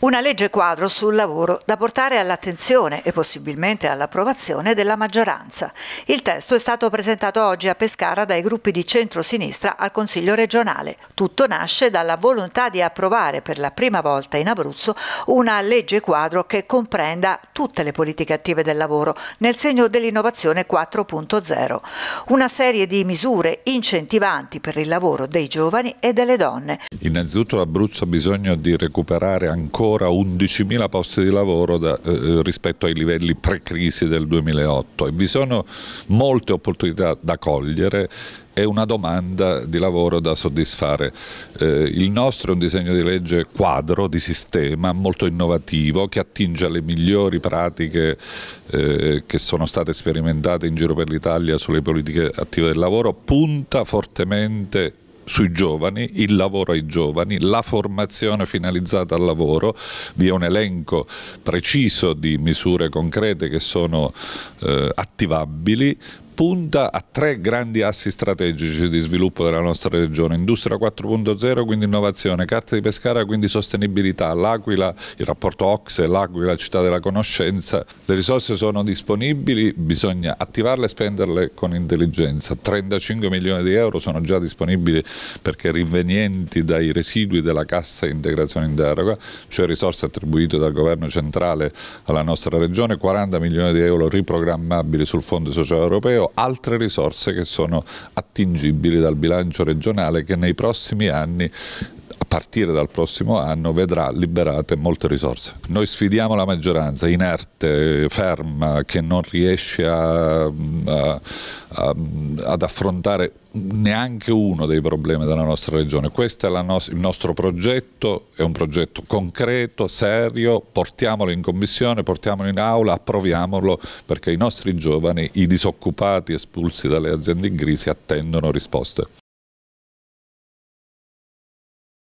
Una legge quadro sul lavoro da portare all'attenzione e possibilmente all'approvazione della maggioranza. Il testo è stato presentato oggi a Pescara dai gruppi di centro-sinistra al Consiglio regionale. Tutto nasce dalla volontà di approvare per la prima volta in Abruzzo una legge quadro che comprenda tutte le politiche attive del lavoro nel segno dell'innovazione 4.0. Una serie di misure incentivanti per il lavoro dei giovani e delle donne. Innanzitutto Abruzzo ha bisogno di recuperare ancora ancora 11.000 posti di lavoro da, eh, eh, rispetto ai livelli pre-crisi del 2008 e vi sono molte opportunità da cogliere e una domanda di lavoro da soddisfare. Eh, il nostro è un disegno di legge quadro, di sistema, molto innovativo, che attinge alle migliori pratiche eh, che sono state sperimentate in giro per l'Italia sulle politiche attive del lavoro, punta fortemente sui giovani, il lavoro ai giovani, la formazione finalizzata al lavoro, vi è un elenco preciso di misure concrete che sono eh, attivabili punta a tre grandi assi strategici di sviluppo della nostra regione, industria 4.0 quindi innovazione, carta di Pescara quindi sostenibilità, l'Aquila, il rapporto Oxe, l'Aquila città della conoscenza, le risorse sono disponibili, bisogna attivarle e spenderle con intelligenza, 35 milioni di euro sono già disponibili perché rinvenienti dai residui della cassa integrazione in deroga, cioè risorse attribuite dal governo centrale alla nostra regione, 40 milioni di euro riprogrammabili sul Fondo Sociale Europeo, altre risorse che sono attingibili dal bilancio regionale che nei prossimi anni partire dal prossimo anno vedrà liberate molte risorse. Noi sfidiamo la maggioranza inerte, ferma, che non riesce a, a, a, ad affrontare neanche uno dei problemi della nostra regione. Questo è no il nostro progetto, è un progetto concreto, serio, portiamolo in commissione, portiamolo in aula, approviamolo perché i nostri giovani, i disoccupati espulsi dalle aziende in crisi attendono risposte.